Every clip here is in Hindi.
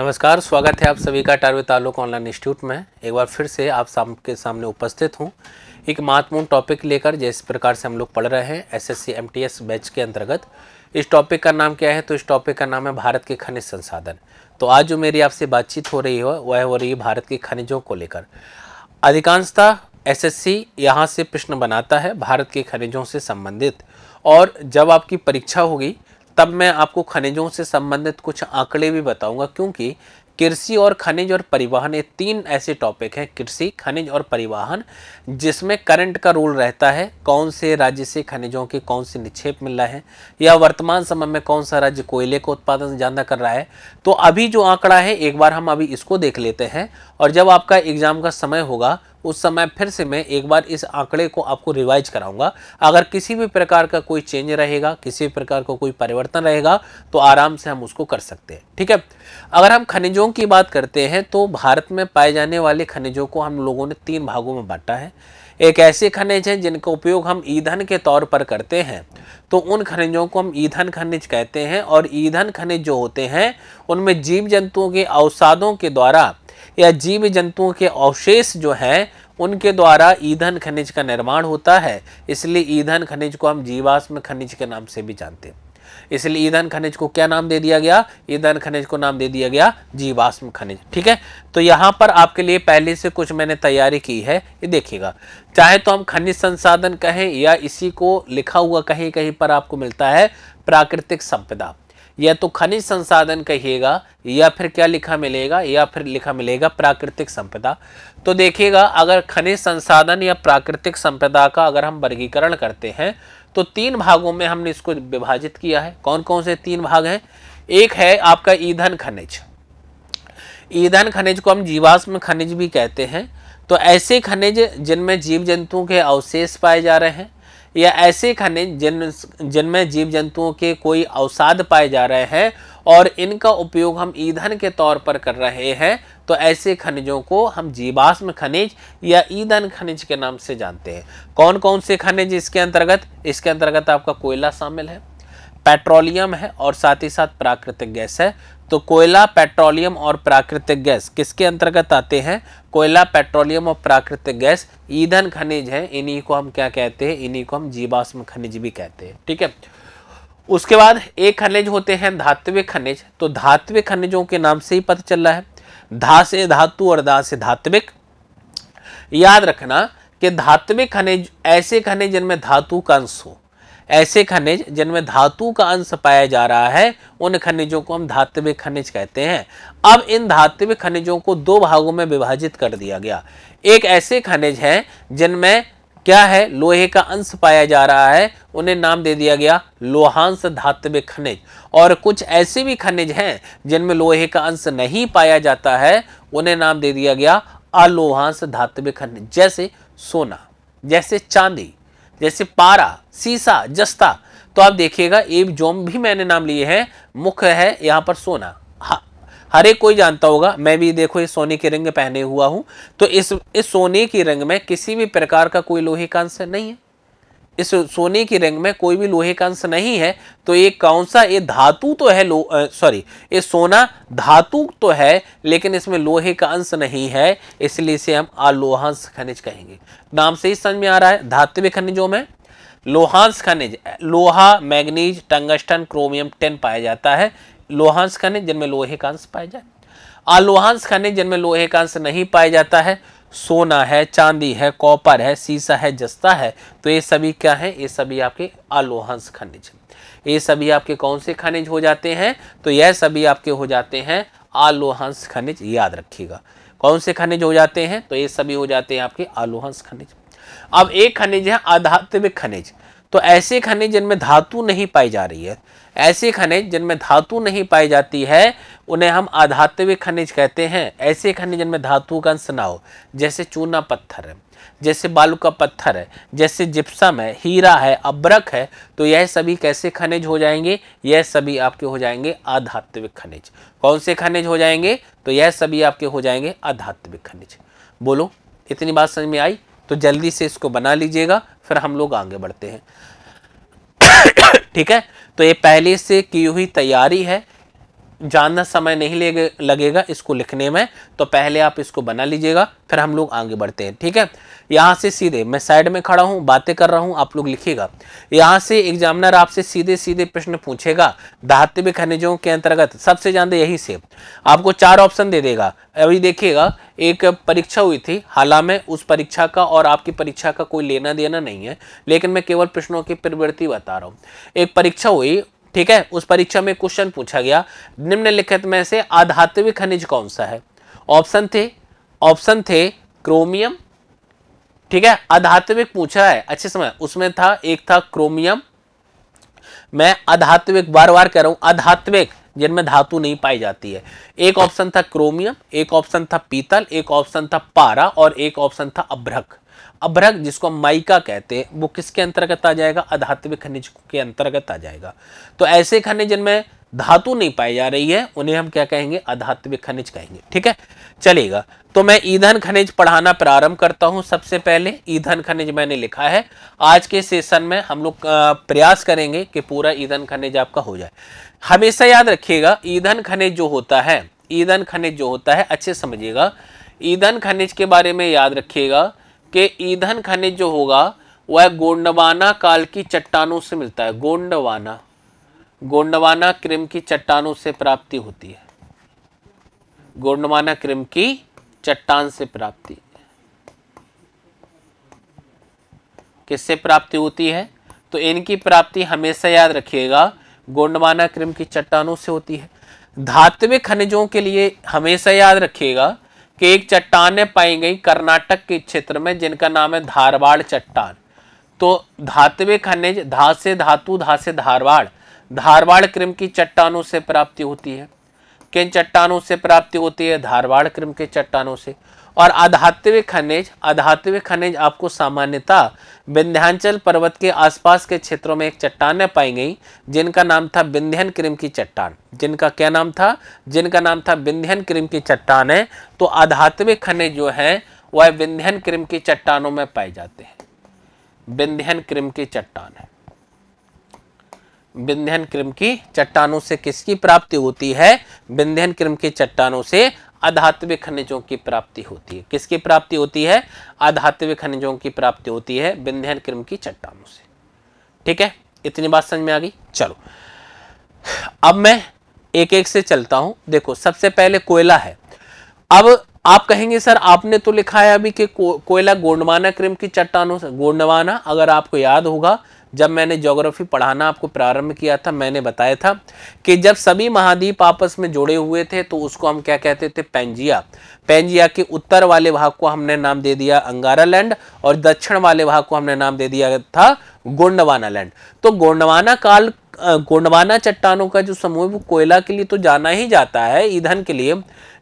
नमस्कार स्वागत है आप सभी का टारवे ताल्लुक ऑनलाइन इंस्टीट्यूट में एक बार फिर से आप साम के सामने उपस्थित हूँ एक महत्वपूर्ण टॉपिक लेकर जिस प्रकार से हम लोग पढ़ रहे हैं एसएससी एमटीएस बैच के अंतर्गत इस टॉपिक का नाम क्या है तो इस टॉपिक का नाम है भारत के खनिज संसाधन तो आज जो मेरी आपसे बातचीत हो रही है वह हो रही है भारत के खनिजों को लेकर एस एस यहाँ से प्रश्न बनाता है भारत के खनिजों से संबंधित और जब आपकी परीक्षा होगी तब मैं आपको खनिजों से संबंधित कुछ आंकड़े भी बताऊंगा क्योंकि कृषि और खनिज और परिवहन ये तीन ऐसे टॉपिक हैं कृषि खनिज और परिवहन जिसमें करंट का रोल रहता है कौन से राज्य से खनिजों के कौन से निक्षेप मिल रहे हैं या वर्तमान समय में कौन सा राज्य कोयले को उत्पादन ज़्यादा कर रहा है तो अभी जो आंकड़ा है एक बार हम अभी इसको देख लेते हैं और जब आपका एग्ज़ाम का समय होगा उस समय फिर से मैं एक बार इस आंकड़े को आपको रिवाइज कराऊंगा अगर किसी भी प्रकार का कोई चेंज रहेगा किसी भी प्रकार का कोई परिवर्तन रहेगा तो आराम से हम उसको कर सकते हैं ठीक है अगर हम खनिजों की बात करते हैं तो भारत में पाए जाने वाले खनिजों को हम लोगों ने तीन भागों में बांटा है एक ऐसे खनिज हैं जिनका उपयोग हम ईंधन के तौर पर करते हैं तो उन खनिजों को हम ईंधन खनिज कहते हैं और ईंधन खनिज जो होते हैं उनमें जीव जंतुओं के अवसादों के द्वारा या जीव जंतुओं के अवशेष जो हैं उनके द्वारा ईंधन खनिज का निर्माण होता है इसलिए ईंधन खनिज को हम जीवाश्म खनिज के नाम से भी जानते हैं इसलिए ईंधन खनिज को क्या नाम दे दिया गया ईंधन खनिज को नाम दे दिया गया जीवाश्म खनिज ठीक है तो यहां पर आपके लिए पहले से कुछ मैंने तैयारी की है ये देखिएगा चाहे तो हम खनिज संसाधन कहें या इसी को लिखा हुआ कहीं कहीं पर आपको मिलता है प्राकृतिक संपदा या तो खनिज संसाधन कहिएगा या फिर क्या लिखा मिलेगा या फिर लिखा मिलेगा प्राकृतिक संपदा तो देखिएगा अगर खनिज संसाधन या प्राकृतिक संपदा का अगर हम वर्गीकरण करते हैं तो तीन भागों में हमने इसको विभाजित किया है कौन कौन से तीन भाग हैं एक है आपका ईंधन खनिज ईंधन खनिज को हम जीवाश्म खनिज भी कहते हैं तो ऐसे खनिज जिनमें जीव जंतुओं के अवशेष पाए जा रहे हैं या ऐसे खनिज जिन जिनमें जीव जंतुओं के कोई अवसाद पाए जा रहे हैं और इनका उपयोग हम ईंधन के तौर पर कर रहे हैं तो ऐसे खनिजों को हम जीवाश्म खनिज या ईंधन खनिज के नाम से जानते हैं कौन कौन से खनिज इसके अंतर्गत इसके अंतर्गत आपका कोयला शामिल है पेट्रोलियम है और साथ ही साथ प्राकृतिक गैस है तो कोयला पेट्रोलियम और प्राकृतिक गैस किसके अंतर्गत आते हैं कोयला पेट्रोलियम और प्राकृतिक गैस ईंधन खनिज हैं इन्हीं को हम क्या कहते हैं इन्हीं को हम जीवाश्म खनिज भी कहते हैं ठीक है उसके बाद एक खनिज होते हैं धात्विक खनिज तो धात्विक खनिजों के नाम से ही पता चल रहा है धा से धातु और धा से धात्विक याद रखना कि धात्विक खनिज ऐसे खनिज जिनमें धातु का अंश हो ऐसे खनिज जिनमें धातु का अंश पाया जा रहा है उन खनिजों को हम धात्विक खनिज कहते हैं अब इन धात्विक खनिजों को दो भागों में विभाजित कर दिया गया एक ऐसे खनिज हैं जिनमें क्या है लोहे का अंश पाया जा रहा है उन्हें नाम दे दिया गया लोहांश धात्विक खनिज और कुछ ऐसे भी खनिज हैं जिनमें लोहे का अंश नहीं पाया जाता है उन्हें नाम दे दिया गया अलोहांश धात्विक खनिज जैसे सोना जैसे चांदी जैसे पारा सीसा जस्ता तो आप देखिएगा एब जोम भी मैंने नाम लिए हैं मुख्य है यहाँ पर सोना हर एक कोई जानता होगा मैं भी देखो ये सोने के रंग पहने हुआ हूँ तो इस इस सोने के रंग में किसी भी प्रकार का कोई लोहे का अंश नहीं है इस सोने की रिंग में कोई भी लोहे का अंश नहीं है तो ये कौन सा ये धातु तो है सॉरी ये सोना धातु तो है लेकिन इसमें लोहे का अंश नहीं है इसलिए इसे हम आलोहांश खनिज कहेंगे नाम से ही समझ में आ रहा है धातु खनिजों में लोहांश खनिज लोहा मैग्नीज टंगस्टन क्रोमियम टेन पाया जाता है लोहांश खनिज जिनमें लोहे का अंश पाया जाए आलोहांश खनिज जिनमें लोहे का अंश नहीं पाया जाता है सोना है चांदी है कॉपर है सीसा है जस्ता है तो ये सभी क्या है ये सभी आपके अलोहंस खनिज ये सभी आपके कौन से खनिज हो जाते हैं तो यह सभी आपके हो जाते हैं आलोहंस खनिज याद रखिएगा कौन से खनिज हो जाते हैं तो ये सभी हो जाते हैं आपके आलोहंस खनिज अब एक खनिज है आधात्मिक खनिज तो ऐसे खनिज जिनमें धातु नहीं पाई जा रही है ऐसे खनिज जिनमें धातु नहीं पाई जाती है उन्हें हम आधात्विक खनिज कहते हैं ऐसे खनिज जिनमें धातु का अंश ना हो जैसे चूना पत्थर है जैसे बालू का पत्थर है जैसे जिप्सम है हीरा है अब्रक है तो यह सभी कैसे खनिज हो जाएंगे यह सभी आपके हो जाएंगे आधात्विक खनिज कौन से खनिज हो जाएंगे तो यह सभी आपके हो जाएंगे आधात्विक खनिज बोलो इतनी बात समझ में आई तो जल्दी से इसको बना लीजिएगा फिर हम लोग आगे बढ़ते हैं ठीक है तो ये पहले से की हुई तैयारी है ज़्यादा समय नहीं ले लगेगा इसको लिखने में तो पहले आप इसको बना लीजिएगा फिर हम लोग आगे बढ़ते हैं ठीक है यहाँ से सीधे मैं साइड में खड़ा हूँ बातें कर रहा हूँ आप लोग लिखिएगा यहाँ से एग्जामिनर आपसे सीधे सीधे प्रश्न पूछेगा धात्विक खनिजों के अंतर्गत सबसे ज़्यादा यही से आपको चार ऑप्शन दे देगा अभी देखिएगा एक परीक्षा हुई थी हालांकि में उस परीक्षा का और आपकी परीक्षा का कोई लेना देना नहीं है लेकिन मैं केवल प्रश्नों की प्रवृत्ति बता रहा हूँ एक परीक्षा हुई ठीक है उस परीक्षा में क्वेश्चन पूछा गया निम्नलिखित में से आधात्विक खनिज कौन सा है ऑप्शन थे ऑप्शन थे क्रोमियम ठीक है आधात्विक पूछा है अच्छे समय उसमें था एक था क्रोमियम मैं अधात्विक बार बार कह रहा हूं अधात्विक जिनमें धातु नहीं पाई जाती है एक ऑप्शन था क्रोमियम एक ऑप्शन था पीतल एक ऑप्शन था पारा और एक ऑप्शन था अभ्रक अभ्रक जिसको हम माइका कहते हैं वो किसके अंतर्गत आ जाएगा अधात्विक खनिज के अंतर्गत आ जाएगा तो ऐसे खनिज जिनमें धातु नहीं पाई जा रही है उन्हें हम क्या कहेंगे अधात्विक खनिज कहेंगे ठीक है चलेगा तो मैं ईंधन खनिज पढ़ाना प्रारंभ करता हूं सबसे पहले ईंधन खनिज मैंने लिखा है आज के सेशन में हम लोग प्रयास करेंगे कि पूरा ईंधन खनिज आपका हो जाए हमेशा याद रखिएगा ईंधन खनिज जो होता है ईंधन खनिज जो होता है अच्छे समझिएगा ईंधन खनिज के बारे में याद रखिएगा कि ईंधन खनिज जो होगा वह गोंडवाना काल की चट्टानों से मिलता है गोंडवाना गोंडवाना क्रिम की चट्टानों से प्राप्ति होती है गोंडवाना क्रिम की चट्टान से प्राप्ति किससे प्राप्ति होती है तो इनकी प्राप्ति हमेशा याद रखिएगा गोंडवाना क्रिम की चट्टानों से होती है धात्विक खनिजों के लिए हमेशा याद रखिएगा कि एक चट्टानें पाई गई कर्नाटक के क्षेत्र में जिनका नाम है धारवाड़ चट्टान तो धातवे खनिज धा से धातु धा से धारवाड़ धारवाड़ क्रम की चट्टानों से प्राप्ति होती है किन चट्टानों से प्राप्ति होती है धारवाड़ क्रम के चट्टानों से और आधात्विक खनिज आधात्विक खनिज आपको सामान्यता विंध्यांचल पर्वत के आसपास के क्षेत्रों में एक चट्टानें पाई गई जिनका नाम था विंध्यन क्रिम की चट्टान जिनका क्या नाम था जिनका नाम था विंध्यन क्रिम की चट्टान है तो आधात्विक खनिज जो है वह विंध्यन क्रिम की चट्टानों में पाए जाते हैं विंध्यन क्रिम की चट्टान है विंध्यन क्रिम की चट्टानों से किसकी प्राप्ति होती है विंध्यन क्रिम की चट्टानों से आध्यात्मिक खनिजों की प्राप्ति होती है किसकी प्राप्ति होती है आध्यात्मिक खनिजों की प्राप्ति होती है विंध्यन क्रम की चट्टानों से ठीक है इतनी बात समझ में आ गई चलो अब मैं एक एक से चलता हूं देखो सबसे पहले कोयला है अब आप कहेंगे सर आपने तो लिखा है अभी कि को, कोयला गोंडवाना क्रम की चट्टानों से गोंडवाना अगर आपको याद होगा जब मैंने ज्योग्राफी पढ़ाना आपको प्रारंभ किया था मैंने बताया था कि जब सभी महाद्वीप आपस में जुड़े हुए थे तो उसको हम क्या कहते थे पेंजिया पेंजिया के उत्तर वाले भाग को हमने नाम दे दिया अंगारा लैंड और दक्षिण वाले भाग को हमने नाम दे दिया था गोंडवाना लैंड तो गोंडवाना काल गोंडवाना चट्टानों का जो समूह वो कोयला के लिए तो जाना ही जाता है ईंधन के लिए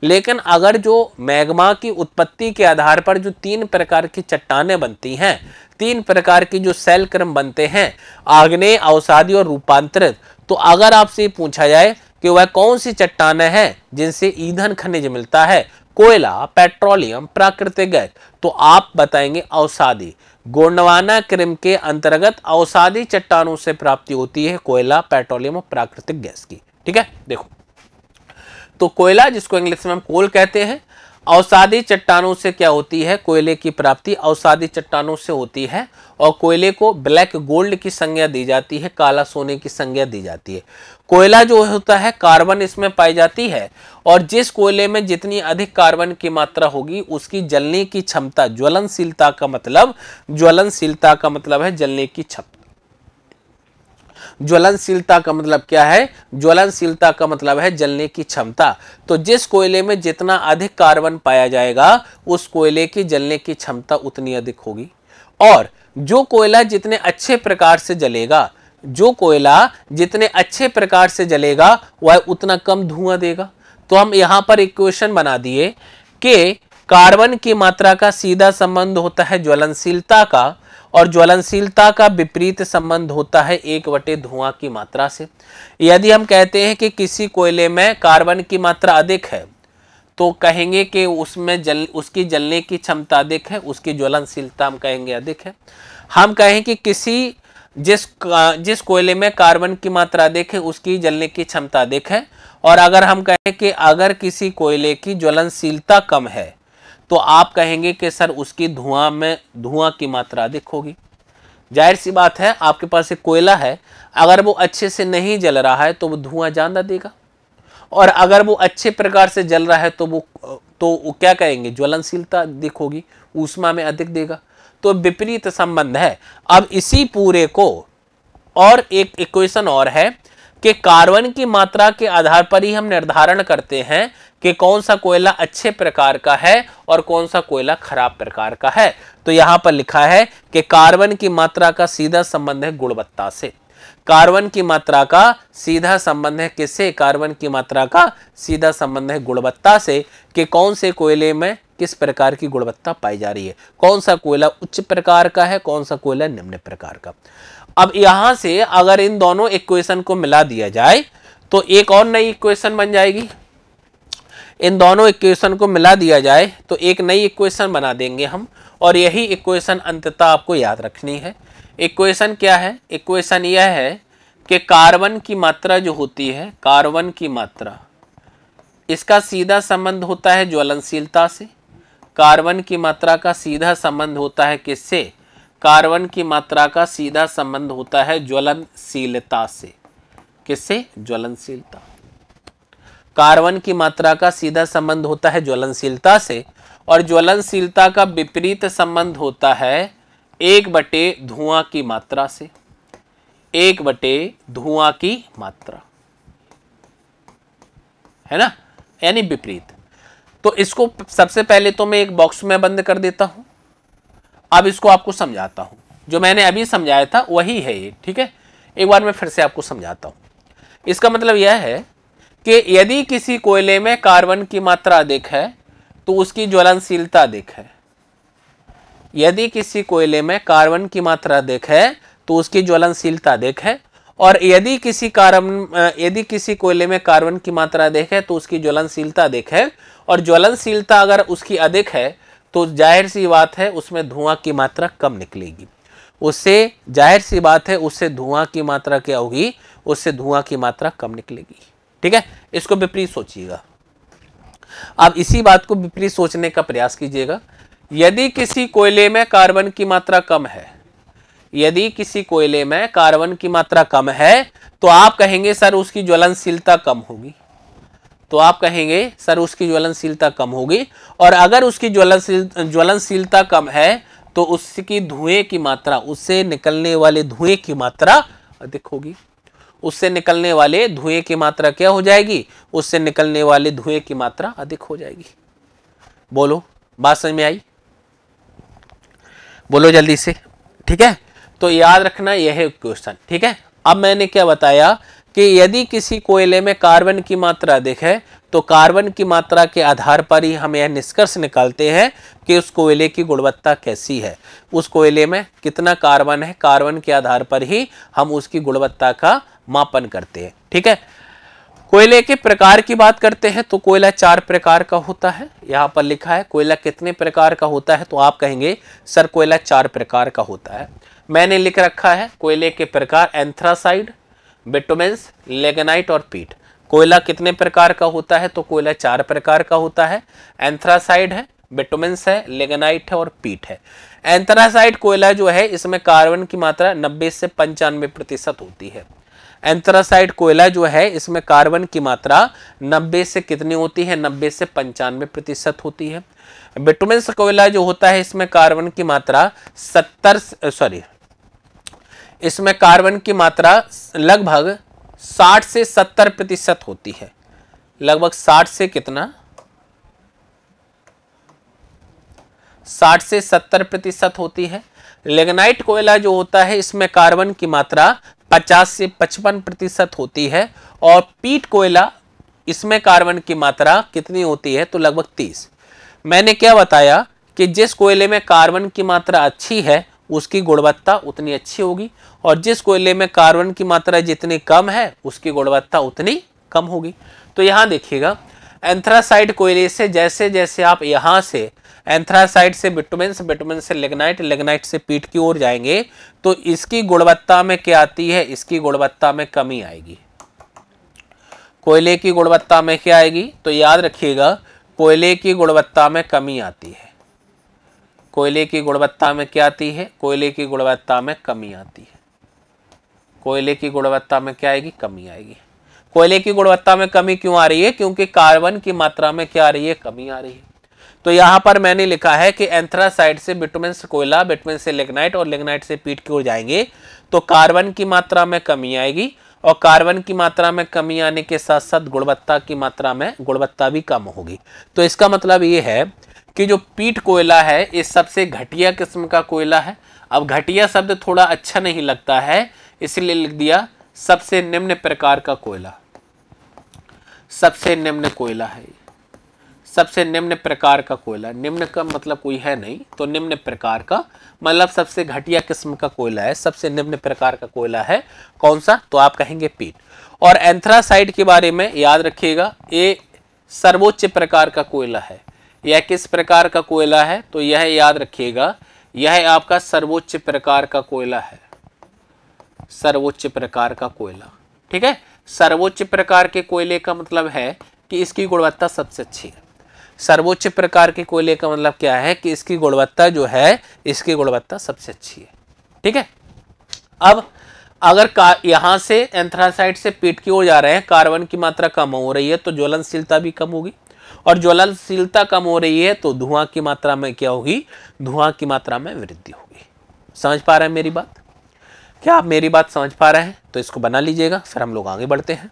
लेकिन अगर जो मैग्मा की उत्पत्ति के आधार पर जो तीन प्रकार की चट्टाने बनती हैं तीन प्रकार के जो सेल क्रम बनते हैं आग्नेय अवसादी और रूपांतरित तो अगर आपसे पूछा जाए कि वह कौन सी चट्टान है जिनसे ईंधन खनिज मिलता है कोयला पेट्रोलियम प्राकृतिक गैस तो आप बताएंगे अवसादी गोंडवाना क्रम के अंतर्गत अवसादी चट्टानों से प्राप्ति होती है कोयला पेट्रोलियम और प्राकृतिक गैस की ठीक है देखो तो कोयला जिसको इंग्लिश में हम कोल कहते हैं औसादी चट्टानों से क्या होती है कोयले की प्राप्ति औसादी चट्टानों से होती है और कोयले को ब्लैक गोल्ड की संज्ञा दी जाती है काला सोने की संज्ञा दी जाती है कोयला जो होता है कार्बन इसमें पाई जाती है और जिस कोयले में जितनी अधिक कार्बन की मात्रा होगी उसकी जलने की क्षमता ज्वलनशीलता का मतलब ज्वलनशीलता का मतलब है जलने की क्षमता ज्वलनशीलता का मतलब क्या है ज्वलनशीलता का मतलब है जलने की क्षमता तो जिस कोयले में जितना अधिक कार्बन पाया जाएगा उस कोयले की जलने की क्षमता उतनी अधिक होगी और जो कोयला जितने अच्छे प्रकार से जलेगा जो कोयला जितने अच्छे प्रकार से जलेगा वह उतना कम धुआं देगा तो हम यहाँ पर इक्वेशन बना दिए कि कार्बन की मात्रा का सीधा संबंध होता है ज्वलनशीलता का और ज्वलनशीलता का विपरीत संबंध होता है एक बटे धुआं की मात्रा से यदि हम कहते हैं कि किसी कोयले में कार्बन की मात्रा अधिक है तो कहेंगे कि उसमें जल उसकी जलने की क्षमता अधिक है उसकी ज्वलनशीलता हम कहेंगे अधिक है हम कहें कि किसी जिस जिस कोयले में कार्बन की मात्रा अधिक है उसकी जलने की क्षमता अधिक है और अगर हम कहें कि अगर किसी कोयले की ज्वलनशीलता कम है तो आप कहेंगे कि सर उसकी धुआं में धुआं की मात्रा अधिक होगी जाहिर सी बात है आपके पास एक कोयला है अगर वो अच्छे से नहीं जल रहा है तो वो धुआं ज़्यादा देगा और अगर वो अच्छे प्रकार से जल रहा है तो वो तो वो क्या कहेंगे ज्वलनशीलता अधिक होगी ऊष्मा में अधिक देगा तो विपरीत संबंध है अब इसी पूरे को और एक इक्वेशन और है कि कार्बन की मात्रा के आधार पर ही हम निर्धारण करते हैं कि कौन सा कोयला अच्छे प्रकार का है और कौन सा कोयला खराब प्रकार का है तो यहां पर लिखा है कि कार्बन की मात्रा का सीधा संबंध है गुणवत्ता से कार्बन की मात्रा का सीधा संबंध है किससे कार्बन की मात्रा का सीधा संबंध है गुणवत्ता से कि कौन से कोयले में किस प्रकार की गुणवत्ता पाई जा रही है कौन सा कोयला उच्च प्रकार का है कौन सा कोयला निम्न प्रकार का अब यहाँ से अगर इन दोनों इक्वेशन को मिला दिया जाए तो एक और नई इक्वेशन बन जाएगी इन दोनों इक्वेशन को मिला दिया जाए तो एक नई इक्वेशन बना देंगे हम और यही इक्वेशन अंततः आपको याद रखनी है इक्वेशन क्या है इक्वेशन यह है कि कार्बन की मात्रा जो होती है कार्बन की मात्रा इसका सीधा संबंध होता है ज्वलनशीलता से कार्बन की मात्रा का सीधा संबंध होता है किससे कार्बन की मात्रा का सीधा संबंध होता है ज्वलनशीलता से किससे ज्वलनशीलता कार्बन की मात्रा का सीधा संबंध होता है ज्वलनशीलता से और ज्वलनशीलता का विपरीत संबंध होता है एक बटे धुआं की मात्रा से एक बटे धुआं की मात्रा है ना यानी विपरीत तो इसको सबसे पहले तो मैं एक बॉक्स में बंद कर देता हूं अब इसको आपको समझाता हूँ जो मैंने अभी समझाया था वही है ये ठीक है एक बार मैं फिर से आपको समझाता हूँ इसका मतलब यह है कि यदि किसी कोयले में कार्बन की मात्रा अधिक है तो उसकी ज्वलनशीलता अधिक है यदि किसी कोयले में कार्बन की मात्रा अधिक है तो उसकी ज्वलनशीलता अधिक है और यदि किसी कार्बन यदि किसी कोयले में कार्बन की मात्रा अधिक है तो उसकी ज्वलनशीलता अधिक है और ज्वलनशीलता अगर उसकी अधिक है तो जाहिर सी बात है उसमें धुआं की मात्रा कम निकलेगी उससे जाहिर सी बात है उससे धुआं की मात्रा क्या होगी उससे धुआं की मात्रा कम निकलेगी ठीक है इसको विपरीत सोचिएगा अब इसी बात को विपरीत सोचने का प्रयास कीजिएगा यदि किसी कोयले में कार्बन की मात्रा कम है यदि किसी कोयले में कार्बन की मात्रा कम है तो आप कहेंगे सर उसकी ज्वलनशीलता कम होगी तो आप कहेंगे सर उसकी ज्वलनशीलता कम होगी और अगर उसकी ज्वलनशील ज्वलनशीलता कम है तो उसकी धुएं की मात्रा उससे निकलने वाले धुएं की मात्रा अधिक होगी उससे निकलने वाले धुएं की मात्रा क्या हो जाएगी उससे निकलने वाले धुएं की मात्रा अधिक हो जाएगी बोलो बात समझ में आई बोलो जल्दी से ठीक है तो याद रखना यह क्वेश्चन ठीक है अब मैंने क्या बताया कि यदि किसी कोयले में कार्बन की मात्रा दिखे तो कार्बन की मात्रा के आधार पर ही हम यह निष्कर्ष निकालते हैं कि उस कोयले की गुणवत्ता कैसी है उस कोयले में कितना कार्बन है कार्बन के आधार पर ही हम उसकी गुणवत्ता का मापन करते हैं ठीक है कोयले के प्रकार की बात करते हैं तो कोयला चार प्रकार का होता है यहाँ पर लिखा है कोयला कितने प्रकार का होता है तो आप कहेंगे सर कोयला चार प्रकार का होता है मैंने लिख रखा है कोयले के प्रकार एंथ्रासाइड बिटोमेंस लेगनाइट और पीट कोयला कितने प्रकार का होता है तो कोयला चार प्रकार का होता है एंथ्रासाइड है बिटोमेंस है लेगनाइट है और पीट है एंथ्रासाइड कोयला जो है इसमें कार्बन की मात्रा 90 से पंचानवे प्रतिशत होती है एंथ्रासाइड कोयला जो है इसमें कार्बन की मात्रा 90 से कितनी होती है 90 से पंचानवे प्रतिशत होती है बिटोमेंस कोयला जो होता है इसमें कार्बन की मात्रा 70 सॉरी इसमें कार्बन की मात्रा लगभग 60 से 70 प्रतिशत होती है लगभग 60 से कितना 60 से 70 प्रतिशत होती है लेगनाइट कोयला जो होता है इसमें कार्बन की मात्रा 50 से 55 प्रतिशत होती है और पीट कोयला इसमें कार्बन की मात्रा कितनी होती है तो लगभग 30 मैंने क्या बताया कि जिस कोयले में कार्बन की मात्रा अच्छी है उसकी गुणवत्ता उतनी अच्छी होगी और जिस कोयले में कार्बन की मात्रा जितनी कम है उसकी गुणवत्ता उतनी कम होगी तो यहाँ देखिएगा एंथ्रासाइड कोयले से जैसे जैसे आप यहाँ से एंथ्रासाइड से बिटोमिन से से लेगनाइट लेग्नाइट से पीट की ओर जाएंगे तो इसकी गुणवत्ता में क्या आती है इसकी गुणवत्ता में कमी आएगी कोयले की गुणवत्ता में क्या आएगी तो याद रखिएगा कोयले की गुणवत्ता में कमी आती है कोयले की गुणवत्ता में क्या आती है कोयले की गुणवत्ता में कमी आती है कोयले की गुणवत्ता में क्या आएगी कमी आएगी कोयले की गुणवत्ता में कमी क्यों आ रही है क्योंकि कार्बन की मात्रा में क्या आ रही है कमी आ रही है तो यहां पर मैंने लिखा है कि एंथ्रासाइड से बिटमिन से कोयला बिटमिन से लेगनाइट और लेगनाइट से पीट की ओर जाएंगे तो कार्बन की मात्रा में कमी आएगी और कार्बन की मात्रा में कमी आने के साथ साथ गुणवत्ता की मात्रा में गुणवत्ता भी कम होगी तो इसका मतलब ये है कि जो पीट कोयला है ये सबसे घटिया किस्म का कोयला है अब घटिया शब्द थोड़ा अच्छा नहीं लगता है इसलिए लिख दिया सबसे निम्न प्रकार का कोयला सबसे निम्न कोयला है सबसे निम्न प्रकार का कोयला निम्न का मतलब कोई है नहीं तो निम्न प्रकार का मतलब सबसे घटिया किस्म का कोयला है सबसे निम्न प्रकार का कोयला है कौन सा तो आप कहेंगे पीट और एंथ्रासाइड के बारे में याद रखिएगा ये सर्वोच्च प्रकार का कोयला है यह किस प्रकार का कोयला है तो यह याद रखिएगा यह आपका सर्वोच्च प्रकार का कोयला है सर्वोच्च प्रकार का कोयला ठीक है सर्वोच्च प्रकार के कोयले का मतलब है कि इसकी गुणवत्ता सबसे अच्छी है सर्वोच्च प्रकार के कोयले का मतलब क्या है कि इसकी गुणवत्ता जो है इसकी गुणवत्ता सबसे अच्छी है ठीक है अब अगर का यहां से एंथ्रासाइड से पीट की ओर जा रहे हैं कार्बन की मात्रा कम हो रही है तो ज्वलनशीलता भी कम होगी और ज्वलनशीलता कम हो रही है तो धुआं की मात्रा में क्या होगी धुआं की मात्रा में वृद्धि होगी समझ पा रहे हैं मेरी बात क्या आप मेरी बात समझ पा रहे हैं तो इसको बना लीजिएगा फिर हम लोग आगे बढ़ते हैं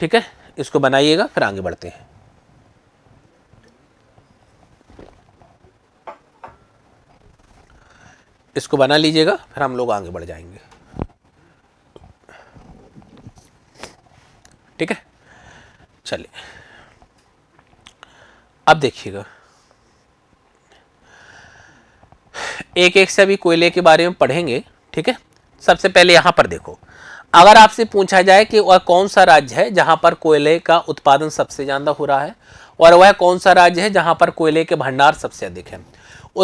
ठीक है इसको बनाइएगा फिर आगे बढ़ते हैं इसको बना लीजिएगा फिर हम लोग आगे बढ़ जाएंगे ठीक है चलिए अब देखिएगा एक एक से अभी कोयले के बारे में पढ़ेंगे ठीक है सबसे पहले यहां पर देखो अगर आपसे पूछा जाए कि वह कौन सा राज्य है जहां पर कोयले का उत्पादन सबसे ज़्यादा हो रहा है और वह कौन सा राज्य है जहां पर कोयले के भंडार सबसे अधिक है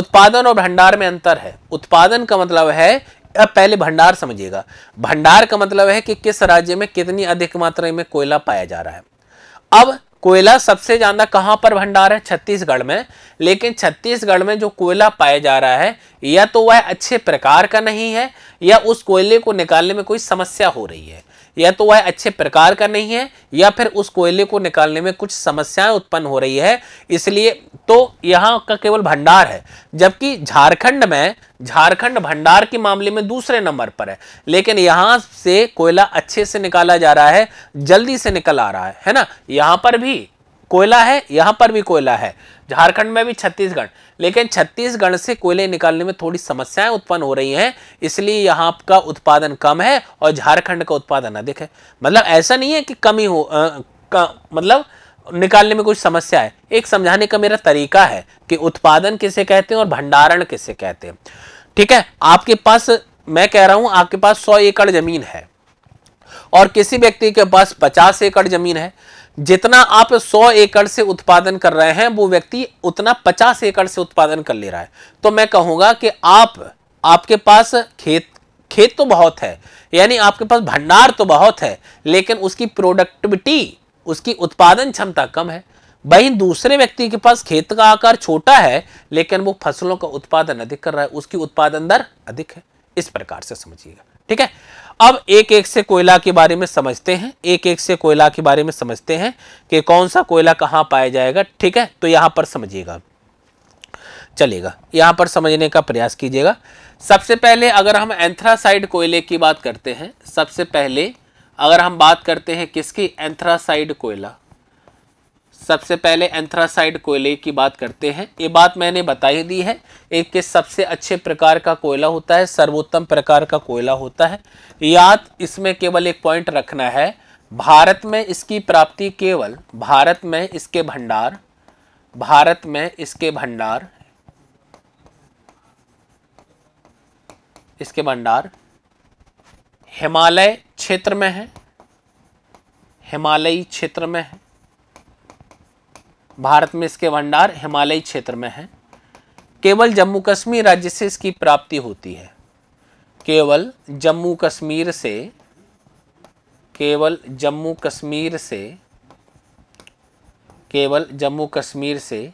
उत्पादन और भंडार में अंतर है उत्पादन का मतलब है अब पहले भंडार समझिएगा भंडार का मतलब है कि किस राज्य में कितनी अधिक मात्रा में कोयला पाया जा रहा है अब कोयला सबसे ज़्यादा कहाँ पर भंडार है छत्तीसगढ़ में लेकिन छत्तीसगढ़ में जो कोयला पाया जा रहा है या तो वह अच्छे प्रकार का नहीं है या उस कोयले को निकालने में कोई समस्या हो रही है या तो वह अच्छे प्रकार का नहीं है या फिर उस कोयले को निकालने में कुछ समस्याएं उत्पन्न हो रही है इसलिए तो यहाँ का केवल भंडार है जबकि झारखंड में झारखंड भंडार के मामले में दूसरे नंबर पर है लेकिन यहाँ से कोयला अच्छे से निकाला जा रहा है जल्दी से निकल आ रहा है है ना यहाँ पर भी कोयला है यहाँ पर भी कोयला है झारखंड में भी छत्तीसगढ़ लेकिन छत्तीसगढ़ से कोयले निकालने में थोड़ी समस्याएं उत्पन्न हो रही हैं इसलिए यहाँ का उत्पादन कम है और झारखंड का उत्पादन अधिक है मतलब ऐसा नहीं है कि कमी हो आ, का, मतलब निकालने में कुछ समस्या है एक समझाने का मेरा तरीका है कि उत्पादन किसे कहते हैं और भंडारण किसे कहते हैं ठीक है आपके पास मैं कह रहा हूं आपके पास सौ एकड़ जमीन है और किसी व्यक्ति के पास पचास एकड़ जमीन है जितना आप 100 एकड़ से उत्पादन कर रहे हैं वो व्यक्ति उतना 50 एकड़ से उत्पादन कर ले रहा है तो मैं कहूंगा कि आप आपके पास खेत खेत तो बहुत है यानी आपके पास भंडार तो बहुत है लेकिन उसकी प्रोडक्टिविटी उसकी उत्पादन क्षमता कम है वहीं दूसरे व्यक्ति के पास खेत का आकार छोटा है लेकिन वो फसलों का उत्पादन अधिक कर रहा है उसकी उत्पादन दर अधिक है इस प्रकार से समझिएगा ठीक है अब एक एक से कोयला के बारे में समझते हैं एक एक से कोयला के बारे में समझते हैं कि कौन सा कोयला कहाँ पाया जाएगा ठीक है तो यहाँ पर समझिएगा चलेगा यहाँ पर समझने का प्रयास कीजिएगा सबसे पहले अगर हम एंथ्रासाइड कोयले की बात करते हैं सबसे पहले अगर हम बात करते हैं किसकी एंथ्रासाइड कोयला सबसे पहले एंथ्रासाइड कोयले की बात करते हैं ये बात मैंने बताई दी है एक के सबसे अच्छे प्रकार का कोयला होता है सर्वोत्तम प्रकार का कोयला होता है याद इसमें केवल एक पॉइंट रखना है भारत में इसकी प्राप्ति केवल भारत में इसके भंडार भारत में इसके भंडार इसके भंडार हिमालय क्षेत्र में है हिमालयी क्षेत्र में है भारत में इसके भंडार हिमालयी क्षेत्र में हैं केवल जम्मू कश्मीर राज्य से इसकी प्राप्ति होती है केवल जम्मू कश्मीर से केवल जम्मू कश्मीर से केवल जम्मू कश्मीर से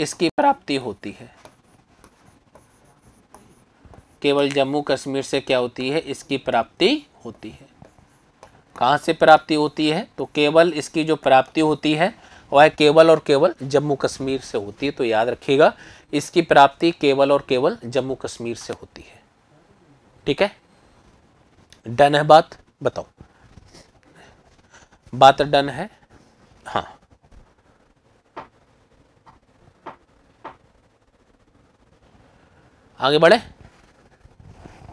इसकी प्राप्ति होती है केवल जम्मू कश्मीर से क्या होती है इसकी प्राप्ति होती है कहाँ से प्राप्ति होती है तो केवल इसकी जो प्राप्ति होती है वह केवल और केवल जम्मू कश्मीर से होती है तो याद रखिएगा इसकी प्राप्ति केवल और केवल जम्मू कश्मीर से होती है ठीक है डन है बात बताओ बात डन है हाँ आगे बढ़े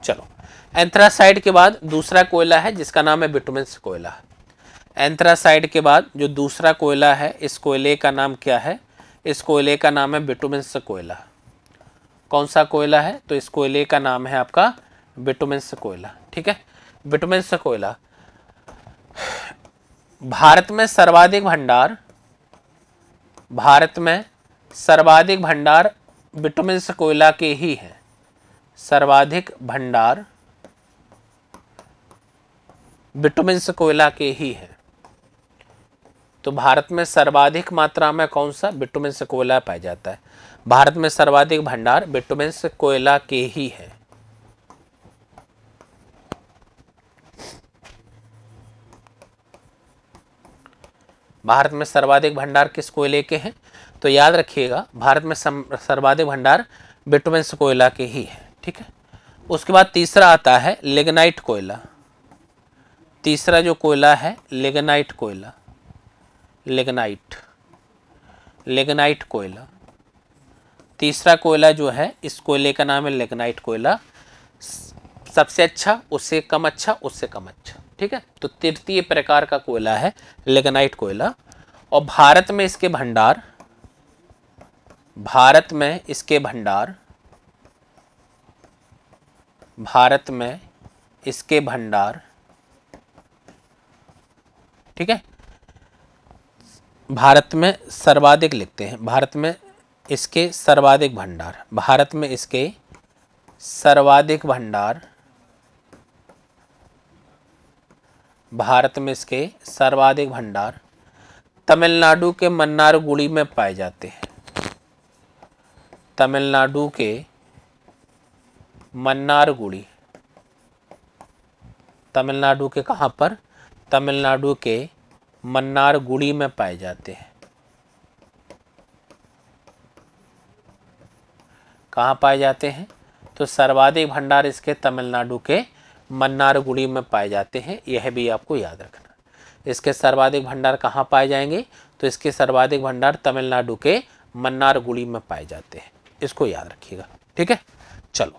चलो एंथ्रासाइड के बाद दूसरा कोयला है जिसका नाम है बिटुमेंस कोयला एंथ्रासाइड के बाद जो दूसरा कोयला है इस कोयले का नाम क्या है इस कोयले का नाम है बिटुमेंस कोयला कौन सा कोयला है तो इस कोयले का नाम है आपका बिटुमेंस कोयला ठीक है बिटुमेंस कोयला भारत में सर्वाधिक भंडार भारत में सर्वाधिक भंडार बिटुमेंस कोयला के ही है सर्वाधिक भंडार बिटुमेंस कोयला के ही है तो भारत में सर्वाधिक मात्रा में कौन सा बिटुमेन से कोयला पाया जाता है भारत में सर्वाधिक भंडार बिटुमेंस से कोयला के ही है भारत में सर्वाधिक भंडार किस कोयले के हैं तो याद रखिएगा भारत में सर्वाधिक भंडार बिटुमेंस से कोयला के ही है ठीक है उसके बाद तीसरा आता है लेगनाइट कोयला तीसरा जो कोयला है लेगनाइट कोयला लेगनाइट लेगनाइट कोयला तीसरा कोयला जो है इस कोयले का नाम है लेगनाइट कोयला सबसे अच्छा उससे कम अच्छा उससे कम अच्छा ठीक है तो तृतीय प्रकार का कोयला है लेगनाइट कोयला और भारत में इसके भंडार भारत में इसके भंडार भारत में इसके भंडार ठीक है भारत में सर्वाधिक लिखते हैं भारत में इसके सर्वाधिक भंडार भारत में इसके सर्वाधिक भंडार भारत में इसके सर्वाधिक भंडार तमिलनाडु के मन्नारगुड़ी में पाए जाते हैं तमिलनाडु के मन्नारगुड़ी तमिलनाडु के कहाँ पर तमिलनाडु के मन्नार गुड़ी में पाए जाते हैं कहाँ पाए जाते हैं तो सर्वाधिक भंडार इसके तमिलनाडु के मन्नारगुड़ी में पाए जाते हैं यह भी आपको याद रखना इसके सर्वाधिक भंडार कहाँ पाए जाएंगे तो इसके सर्वाधिक भंडार तमिलनाडु के मन्नारगुड़ी में पाए जाते हैं इसको याद रखिएगा ठीक है चलो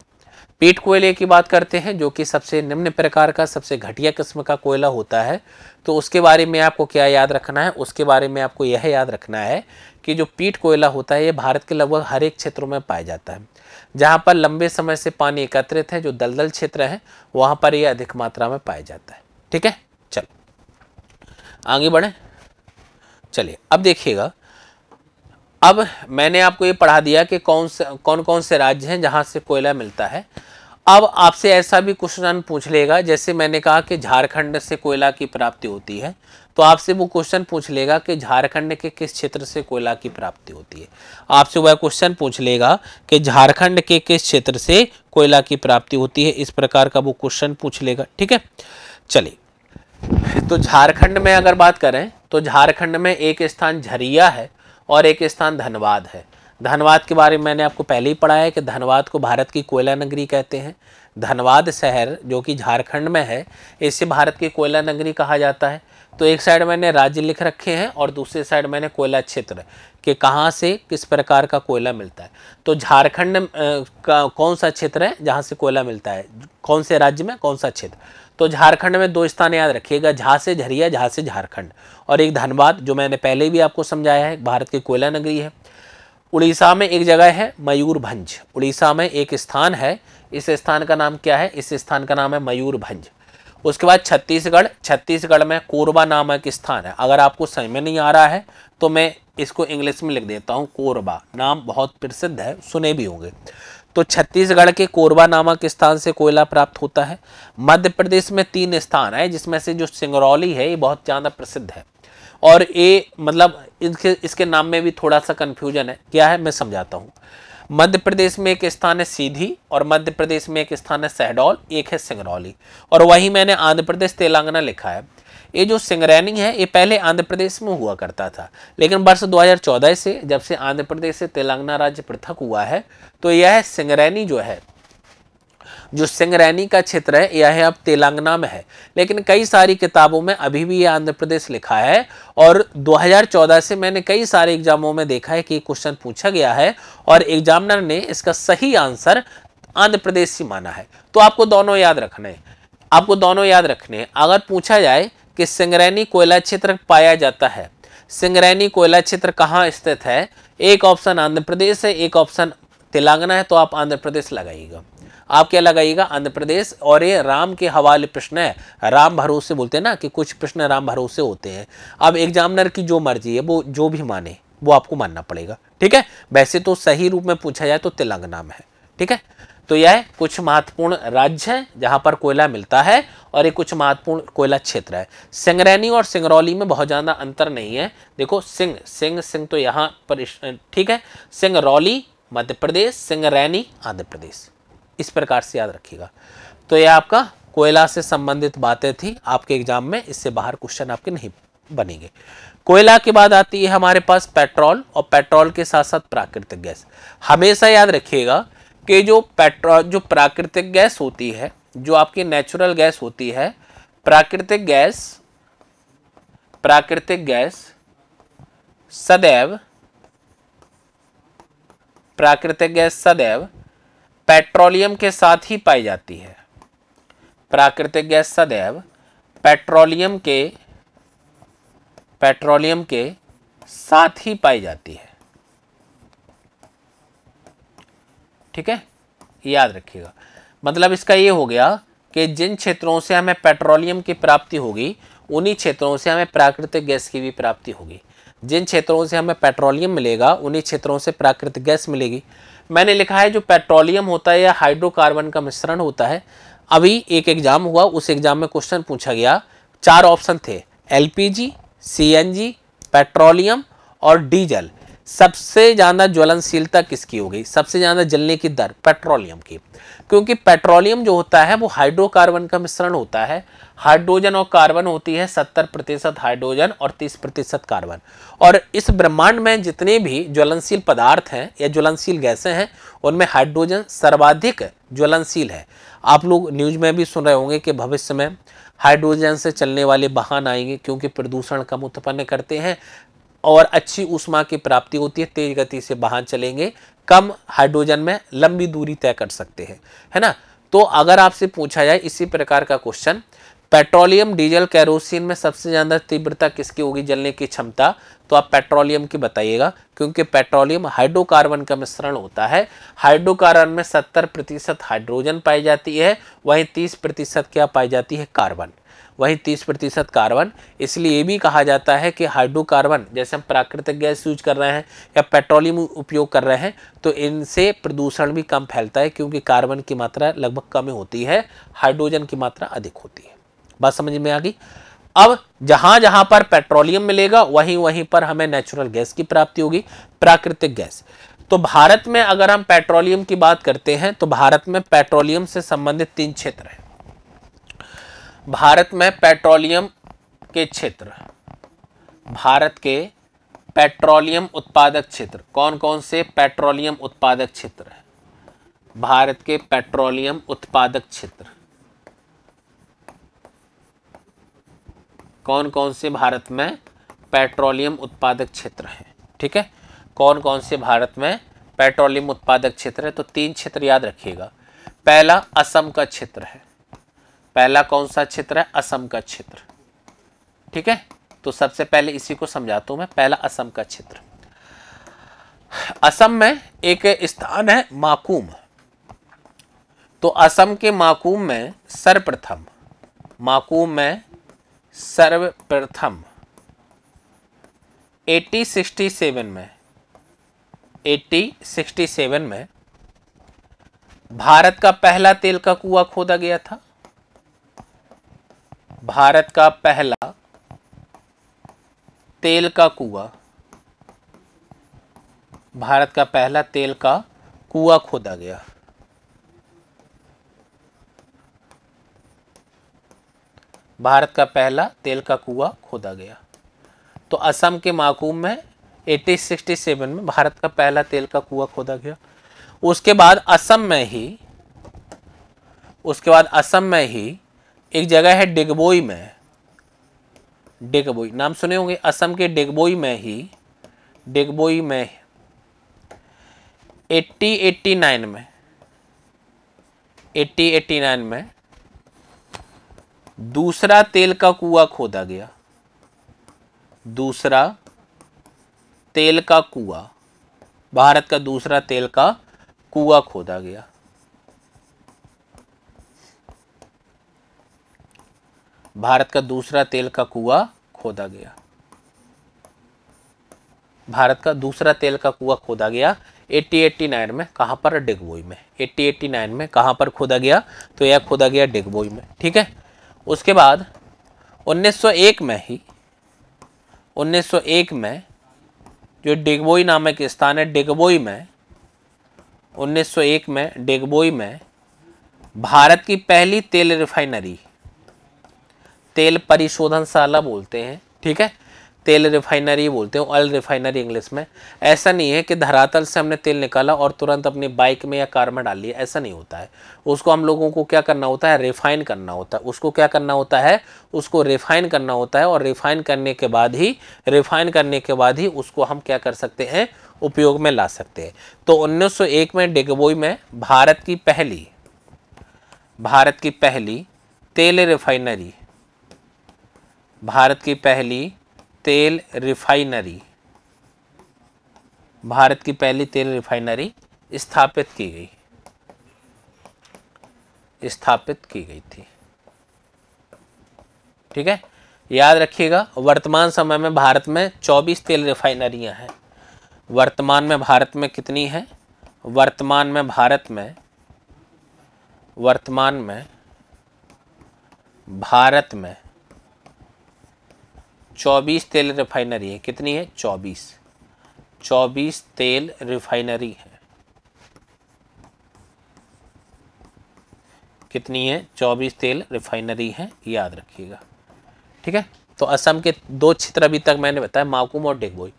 पीट कोयले की बात करते हैं जो कि सबसे निम्न प्रकार का सबसे घटिया किस्म का कोयला होता है तो उसके बारे में आपको क्या याद रखना है उसके बारे में आपको यह याद रखना है कि जो पीट कोयला होता है ये भारत के लगभग हर एक क्षेत्रों में पाया जाता है जहाँ पर लंबे समय से पानी एकत्रित है जो दलदल क्षेत्र है वहाँ पर यह अधिक मात्रा में पाया जाता है ठीक है चलो आगे बढ़ें चलिए अब देखिएगा अब मैंने आपको ये पढ़ा दिया कि कौन से कौन कौन से राज्य हैं जहाँ से कोयला मिलता है अब आपसे ऐसा भी क्वेश्चन पूछ लेगा जैसे मैंने कहा कि झारखंड से कोयला की प्राप्ति होती है तो आपसे वो क्वेश्चन पूछ लेगा कि झारखंड के किस क्षेत्र से कोयला की प्राप्ति होती है आपसे वह क्वेश्चन पूछ लेगा कि झारखंड के किस क्षेत्र से कोयला की प्राप्ति होती है इस प्रकार का वो क्वेश्चन पूछ लेगा ठीक है चलिए तो झारखंड में अगर बात करें तो झारखंड में एक स्थान झरिया है और एक स्थान धनबाद है धनबाद के बारे में मैंने आपको पहले ही पढ़ा है कि धनवाद को भारत की कोयला नगरी कहते हैं धनबाद शहर जो कि झारखंड में है इसे भारत की कोयला नगरी कहा जाता है तो एक साइड मैंने राज्य लिख रखे हैं और दूसरे साइड मैंने कोयला क्षेत्र कि कहाँ से किस प्रकार का कोयला मिलता है तो झारखंड का कौन सा क्षेत्र है जहाँ से कोयला मिलता है कौन से राज्य में कौन सा क्षेत्र तो झारखंड में दो स्थान याद रखिएगा झा से झरिया झा से झारखंड और एक धनबाद जो मैंने पहले भी आपको समझाया है भारत की कोयला नगरी है उड़ीसा में एक जगह है मयूरभंज उड़ीसा में एक स्थान है इस स्थान का नाम क्या है इस स्थान का नाम है मयूरभंज उसके बाद छत्तीसगढ़ छत्तीसगढ़ में कोरबा नामक स्थान है अगर आपको समझ में नहीं आ रहा है तो मैं इसको इंग्लिश में लिख देता हूँ कोरबा नाम बहुत प्रसिद्ध है सुने भी होंगे तो छत्तीसगढ़ के कोरबा नामक स्थान से कोयला प्राप्त होता है मध्य प्रदेश में तीन स्थान है जिसमें से जो सिंगरौली है ये बहुत ज़्यादा प्रसिद्ध है और ए मतलब इनके इसके नाम में भी थोड़ा सा कन्फ्यूजन है क्या है मैं समझाता हूँ मध्य प्रदेश में एक स्थान है सीधी और मध्य प्रदेश में एक स्थान है सहडौल एक है सिंगरौली और वही मैंने आंध्र प्रदेश तेलंगाना लिखा है ये जो सिंगरैनी है ये पहले आंध्र प्रदेश में हुआ करता था लेकिन वर्ष 2014 से जब से आंध्र प्रदेश से तेलंगाना राज्य पृथक हुआ है तो यह सिंगरैनी जो है जो सिंगरैनी का क्षेत्र है यह अब तेलंगाना में है लेकिन कई सारी किताबों में अभी भी यह आंध्र प्रदेश लिखा है और 2014 से मैंने कई सारे एग्जामों में देखा है कि क्वेश्चन पूछा गया है और एग्जामिनर ने इसका सही आंसर आंध्र प्रदेश ही माना है तो आपको दोनों याद रखना है आपको दोनों याद रखने हैं अगर पूछा जाए कि सिंगरैनी कोयला क्षेत्र पाया जाता है सिंगरैनी कोयला क्षेत्र कहाँ स्थित है एक ऑप्शन आंध्र प्रदेश है एक ऑप्शन तेलंगाना है तो आप आंध्र प्रदेश लगाइएगा आप क्या लगाइएगा आंध्र प्रदेश और ये राम के हवाले प्रश्न है राम भरोसे बोलते हैं ना कि कुछ प्रश्न राम भरोसे होते हैं अब एग्जामिनर की जो मर्जी है वो जो भी माने वो आपको मानना पड़ेगा ठीक है वैसे तो सही रूप में पूछा जाए तो तेलंगाना में है ठीक है तो यह कुछ महत्वपूर्ण राज्य हैं जहाँ पर कोयला मिलता है और ये कुछ महत्वपूर्ण कोयला क्षेत्र है सिंगरैनी और सिंगरौली में बहुत ज़्यादा अंतर नहीं है देखो सिंह सिंह सिंह तो यहाँ पर ठीक है सिंगरौली मध्य प्रदेश सिंगरैनी आंध्र प्रदेश इस प्रकार से याद रखिएगा तो यह आपका कोयला से संबंधित बातें थी आपके एग्जाम में इससे बाहर क्वेश्चन आपके नहीं बनेंगे कोयला के बाद आती है हमारे पास पेट्रोल और पेट्रोल के साथ साथ प्राकृतिक गैस हमेशा याद रखिएगा कि जो पेट्रोल जो प्राकृतिक गैस होती है जो आपकी नेचुरल गैस होती है प्राकृतिक गैस प्राकृतिक गैस सदैव प्राकृतिक गैस सदैव पेट्रोलियम के साथ ही पाई जाती है प्राकृतिक गैस सदैव पेट्रोलियम के पेट्रोलियम के साथ ही पाई जाती है ठीक है याद रखिएगा मतलब इसका ये हो गया कि जिन क्षेत्रों से हमें पेट्रोलियम की प्राप्ति होगी उन्हीं क्षेत्रों से हमें प्राकृतिक गैस की भी प्राप्ति होगी जिन क्षेत्रों से हमें पेट्रोलियम मिलेगा उन्हीं क्षेत्रों से प्राकृतिक गैस मिलेगी मैंने लिखा है जो पेट्रोलियम होता है या हाइड्रोकार्बन का मिश्रण होता है अभी एक एग्ज़ाम हुआ उस एग्ज़ाम में क्वेश्चन पूछा गया चार ऑप्शन थे एल पी पेट्रोलियम और डीजल सबसे ज़्यादा ज्वलनशीलता किसकी हो गई सबसे ज़्यादा जलने की दर पेट्रोलियम की क्योंकि पेट्रोलियम जो होता है वो हाइड्रोकार्बन का मिश्रण होता है हाइड्रोजन और कार्बन होती है सत्तर प्रतिशत हाइड्रोजन और तीस प्रतिशत कार्बन और इस ब्रह्मांड में जितने भी ज्वलनशील पदार्थ हैं या ज्वलनशील गैसें हैं उनमें हाइड्रोजन सर्वाधिक ज्वलनशील है आप लोग न्यूज में भी सुन रहे होंगे कि भविष्य में हाइड्रोजन से चलने वाले वाहन आएंगे क्योंकि प्रदूषण कम उत्पन्न करते हैं और अच्छी उष्मा की प्राप्ति होती है तेज गति से वाहन चलेंगे कम हाइड्रोजन में लंबी दूरी तय कर सकते हैं है ना तो अगर आपसे पूछा जाए इसी प्रकार का क्वेश्चन पेट्रोलियम डीजल कैरोसिन में सबसे ज़्यादा तीव्रता किसकी होगी जलने की क्षमता तो आप पेट्रोलियम की बताइएगा क्योंकि पेट्रोलियम हाइड्रोकार्बन का मिश्रण होता है हाइड्रोकार्बन में 70 प्रतिशत हाइड्रोजन पाई जाती है वहीं 30 प्रतिशत क्या पाई जाती है कार्बन वहीं 30 प्रतिशत कार्बन इसलिए ये भी कहा जाता है कि हाइड्रोकार्बन जैसे हम प्राकृतिक गैस यूज कर रहे हैं या पेट्रोलियम उपयोग कर रहे हैं तो इनसे प्रदूषण भी कम फैलता है क्योंकि कार्बन की मात्रा लगभग कम होती है हाइड्रोजन की मात्रा अधिक होती है बात समझ में आ गई अब जहां जहां पर पेट्रोलियम मिलेगा वहीं वहीं पर हमें नेचुरल गैस की प्राप्ति होगी प्राकृतिक गैस तो भारत में अगर हम पेट्रोलियम की बात करते हैं तो भारत में पेट्रोलियम से संबंधित तीन क्षेत्र हैं भारत में पेट्रोलियम के क्षेत्र भारत के पेट्रोलियम उत्पादक क्षेत्र कौन कौन से पेट्रोलियम उत्पादक क्षेत्र है भारत के पेट्रोलियम उत्पादक क्षेत्र कौन कौन से भारत में पेट्रोलियम उत्पादक क्षेत्र हैं ठीक है कौन कौन से भारत में पेट्रोलियम उत्पादक क्षेत्र है तो तीन क्षेत्र याद रखिएगा पहला असम का क्षेत्र है पहला कौन सा क्षेत्र है असम का क्षेत्र ठीक है तो सबसे पहले इसी को समझाता हूं मैं पहला असम का क्षेत्र असम में एक स्थान है माकूम तो असम के माकूम में सर्वप्रथम माकूम में सर्वप्रथम 1867 में 1867 में भारत का पहला तेल का कुआ खोदा गया था भारत का पहला तेल का कुआ भारत का पहला तेल का कुआ खोदा गया भारत का पहला तेल का कुआं खोदा गया तो असम के माकूम में 1867 में भारत का पहला तेल का कुआं खोदा गया उसके बाद असम में ही उसके बाद असम में ही एक जगह है डिगबोई में डिगबोई नाम सुने होंगे असम के डिगबोई में ही डिगबोई में 1889 में 1889 में दूसरा तेल का कुआ खोदा गया दूसरा तेल का कुआ भारत का दूसरा तेल का कुआ खोदा गया भारत का दूसरा तेल का कुआ खोदा गया भारत का दूसरा तेल का कुआ खोदा गया 1889 में कहां पर डिगबोई में 1889 में कहां पर खोदा गया तो यह खोदा गया डिगबोई में ठीक है उसके बाद 1901 में ही 1901 में जो डिगबोई नामक स्थान है डिगबोई में 1901 में डिगबोई में भारत की पहली तेल रिफाइनरी तेल परिशोधनशाला बोलते हैं ठीक है तेल रिफाइनरी बोलते हैं ऑयल रिफाइनरी इंग्लिश में ऐसा नहीं है कि धरातल से हमने तेल निकाला और तुरंत अपनी बाइक में या कार में डाल लिया ऐसा नहीं होता है उसको हम लोगों को क्या करना होता है रिफाइन करना होता है उसको क्या करना होता है उसको रिफाइन करना होता है और रिफाइन करने के बाद ही रिफाइन करने के बाद ही उसको हम क्या कर सकते हैं उपयोग में ला सकते हैं तो उन्नीस में डिगबोई में भारत की पहली भारत की पहली तेल रिफाइनरी भारत की पहली तेल रिफाइनरी भारत की पहली तेल रिफाइनरी स्थापित की गई स्थापित की गई थी ठीक है याद रखिएगा वर्तमान समय में भारत में 24 तेल रिफाइनरियां हैं वर्तमान में भारत में कितनी है वर्तमान में भारत में वर्तमान में भारत में चौबीस तेल रिफाइनरी है कितनी है चौबीस चौबीस तेल रिफाइनरी है कितनी है चौबीस तेल रिफाइनरी है याद रखिएगा ठीक है तो असम के दो क्षेत्र अभी तक मैंने बताया माकुम और डेगबोई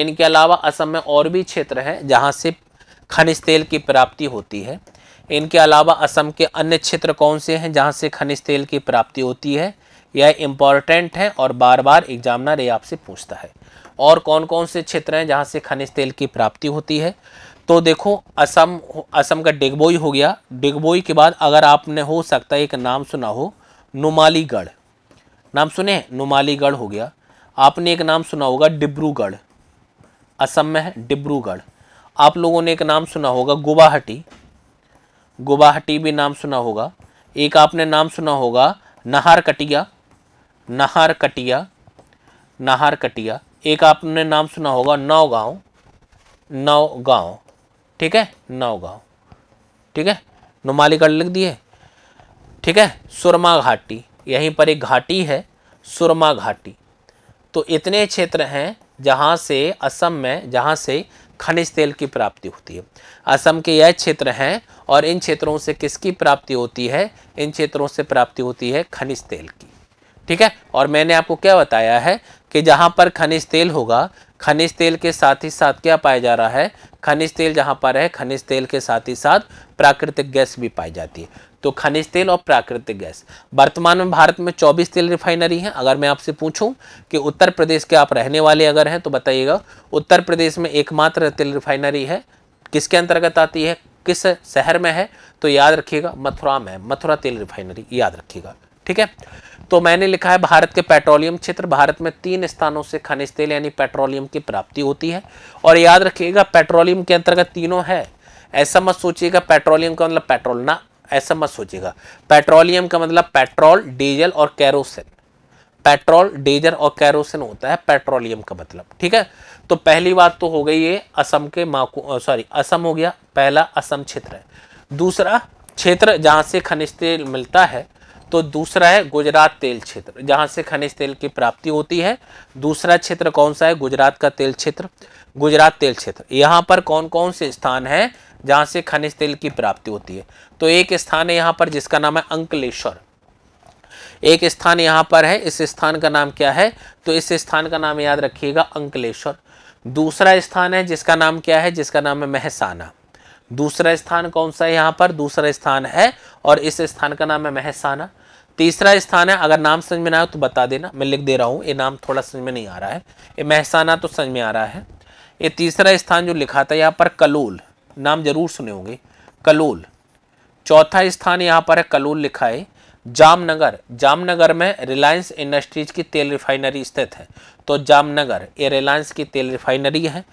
इनके अलावा असम में और भी क्षेत्र हैं जहां से खनिज तेल की प्राप्ति होती है इनके अलावा असम के अन्य क्षेत्र कौन से हैं जहाँ से खनिज तेल की प्राप्ति होती है यह इम्पॉर्टेंट है और बार बार एग्जामिनर ये आपसे पूछता है और कौन कौन से क्षेत्र हैं जहाँ से खनिज तेल की प्राप्ति होती है तो देखो असम असम का डिगबोई हो गया डिगबोई के बाद अगर आपने हो सकता है एक नाम सुना हो नुमालीगढ़ नाम सुने नुमालीगढ़ हो गया आपने एक नाम सुना होगा डिब्रूगढ़ असम में है डिब्रूगढ़ आप लोगों ने एक नाम सुना होगा गुवाहाटी गुवाहाटी भी नाम सुना होगा एक आपने नाम सुना होगा नहारकटिया नहार कटिया नहार कटिया एक आपने नाम सुना होगा नौ गाँव नौ गाँव ठीक है नौ गाँव ठीक है नुमालीगढ़ लिख दिए ठीक है सुरमा घाटी यहीं पर एक घाटी है सुरमा घाटी तो इतने क्षेत्र हैं जहाँ से असम में जहाँ से खनिज तेल की प्राप्ति होती है असम के यह क्षेत्र हैं और इन क्षेत्रों से किसकी प्राप्ति होती है इन क्षेत्रों से प्राप्ति होती है खनिज तेल की ठीक है और मैंने आपको क्या बताया है कि जहाँ पर खनिज तेल होगा खनिज तेल के साथ ही साथ क्या पाया जा रहा है खनिज तेल जहाँ पर है खनिज तेल के साथ ही साथ प्राकृतिक गैस भी पाई जाती है तो खनिज तेल और प्राकृतिक गैस वर्तमान में भारत में 24 तेल रिफाइनरी हैं अगर मैं आपसे पूछूं कि उत्तर प्रदेश के आप रहने वाले अगर हैं तो बताइएगा उत्तर प्रदेश में एकमात्र तेल रिफाइनरी है किसके अंतर्गत आती है किस शहर में है तो याद रखिएगा मथुरा में मथुरा तेल रिफाइनरी याद रखिएगा ठीक है तो मैंने लिखा है भारत के पेट्रोलियम क्षेत्र भारत में तीन स्थानों से खनिज तेल यानी पेट्रोलियम की प्राप्ति होती है और याद रखिएगा पेट्रोलियम के अंतर्गत तीनों है ऐसा मत सोचिएगा पेट्रोलियम का मतलब पेट्रोल ना ऐसा मत सोचिएगा पेट्रोलियम का मतलब पेट्रोल डीजल और कैरोसिन पेट्रोल डीजल और कैरोसिन होता है पेट्रोलियम का मतलब ठीक है तो पहली बात तो हो गई ये असम के माकू सॉरी असम हो गया पहला असम क्षेत्र है दूसरा क्षेत्र जहाँ से खनिज तेल मिलता है तो दूसरा है गुजरात तेल क्षेत्र जहाँ से खनिज तेल की प्राप्ति होती है दूसरा क्षेत्र कौन सा है गुजरात का तेल क्षेत्र गुजरात तेल क्षेत्र यहाँ पर कौन कौन से स्थान है जहाँ से खनिज तेल की प्राप्ति होती है तो एक स्थान है यहाँ पर जिसका नाम है अंकलेश्वर एक स्थान यहाँ पर है इस स्थान का नाम क्या है तो इस स्थान का नाम याद रखिएगा अंकलेश्वर दूसरा स्थान है जिसका नाम क्या है जिसका नाम है महसाना दूसरा स्थान कौन सा है यहाँ पर दूसरा स्थान है और इस स्थान का नाम है महसाना तीसरा स्थान है अगर नाम समझ में ना आए तो बता देना मैं लिख दे रहा हूँ ये नाम थोड़ा समझ में नहीं आ रहा है ये महसाना तो समझ में आ रहा है ये तीसरा स्थान जो लिखा था यहाँ पर कलोल नाम जरूर सुने होंगे कलोल चौथा स्थान यहाँ पर है कलोल लिखा है जामनगर जामनगर में रिलायंस इंडस्ट्रीज की तेल रिफाइनरी स्थित है तो जामनगर ये रिलायंस की तेल रिफाइनरी है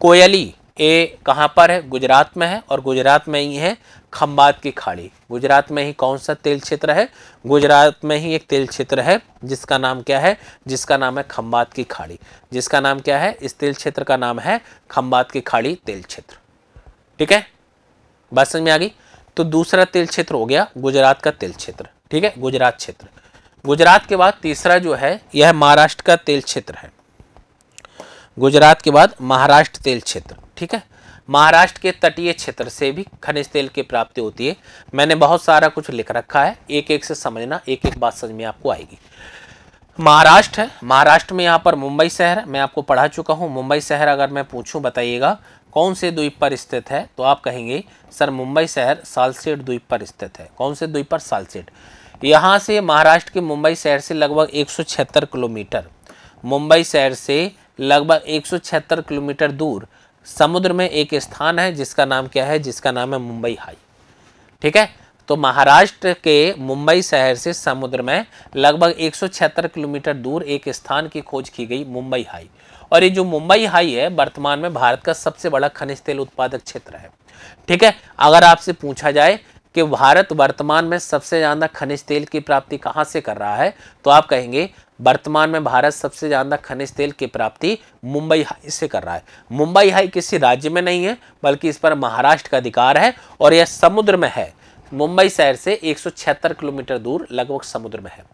कोयली ए कहाँ पर है गुजरात में है और गुजरात में ही है खम्बात की खाड़ी गुजरात में ही कौन सा तेल क्षेत्र है गुजरात में ही एक तेल क्षेत्र है जिसका नाम क्या है जिसका नाम है खम्बात की खाड़ी जिसका नाम क्या है इस तेल क्षेत्र का नाम है खम्बात की खाड़ी तेल क्षेत्र ठीक है बात समझ में आ गई तो दूसरा तेल क्षेत्र हो गया गुजरात का तेल क्षेत्र ठीक है गुजरात क्षेत्र गुजरात के बाद तीसरा जो है यह महाराष्ट्र का तेल क्षेत्र है गुजरात के बाद महाराष्ट्र तेल क्षेत्र ठीक है महाराष्ट्र के तटीय क्षेत्र से भी खनिज तेल की प्राप्ति होती है मैंने बहुत सारा कुछ लिख रखा है एक एक से समझना एक एक बात समझ में आपको आएगी महाराष्ट्र है महाराष्ट्र में यहाँ पर मुंबई शहर मैं आपको पढ़ा चुका हूँ मुंबई शहर अगर मैं पूछूँ बताइएगा कौन से द्वीप पर स्थित है तो आप कहेंगे सर मुंबई शहर सालसेट द्वीप पर स्थित है कौन से द्वीप पर सालसेट यहाँ से महाराष्ट्र के मुंबई शहर से लगभग एक किलोमीटर मुंबई शहर से लगभग एक किलोमीटर दूर समुद्र में एक स्थान है जिसका नाम क्या है जिसका नाम है मुंबई हाई ठीक है तो महाराष्ट्र के मुंबई शहर से समुद्र में लगभग एक किलोमीटर दूर एक स्थान की खोज की गई मुंबई हाई और ये जो मुंबई हाई है वर्तमान में भारत का सबसे बड़ा खनिज तेल उत्पादक क्षेत्र है ठीक है अगर आपसे पूछा जाए कि भारत वर्तमान में सबसे ज़्यादा खनिज तेल की प्राप्ति कहाँ से कर रहा है तो आप कहेंगे वर्तमान में भारत सबसे ज़्यादा खनिज तेल की प्राप्ति मुंबई हाई से कर रहा है मुंबई हाई किसी राज्य में नहीं है बल्कि इस पर महाराष्ट्र का अधिकार है और यह समुद्र में है मुंबई शहर से एक किलोमीटर दूर लगभग समुद्र में है